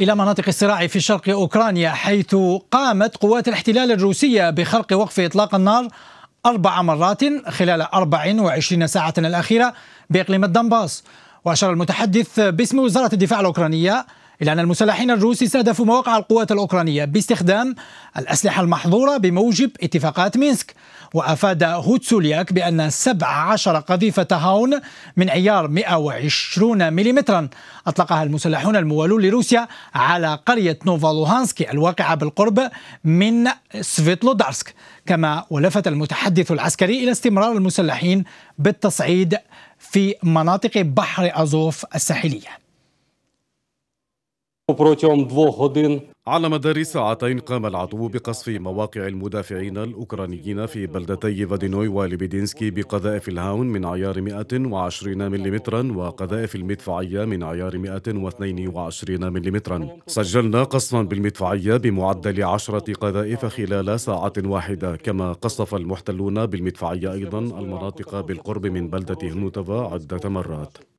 إلى مناطق الصراع في شرق أوكرانيا حيث قامت قوات الاحتلال الروسية بخرق وقف إطلاق النار أربع مرات خلال 24 ساعة الأخيرة بإقليم الدنباس وأشار المتحدث باسم وزارة الدفاع الأوكرانية إلا أن المسلحين الروس استهدفوا مواقع القوات الأوكرانية باستخدام الأسلحة المحظورة بموجب اتفاقات مينسك وأفاد هوتسولياك بأن 17 قذيفة هاون من عيار 120 ملم أطلقها المسلحون الموالون لروسيا على قرية نوفالوهانسكي الواقعة بالقرب من سفيتلودارسك كما ولفت المتحدث العسكري إلى استمرار المسلحين بالتصعيد في مناطق بحر أزوف الساحليه протягом двох годин. على مدار ساعتين قام العدو بقصف مواقع المدافعين الأوكرانيين في بلدتي فادينوي وليبيدينسكي بقذائف الهاون من عيار 120 ملم وقذائف المدفعية من عيار 122 ملم سجلنا قصفا بالمدفعية بمعدل عشرة قذائف خلال ساعة واحدة كما قصف المحتلون بالمدفعية أيضا المناطق بالقرب من بلدة هنوتفا عدة مرات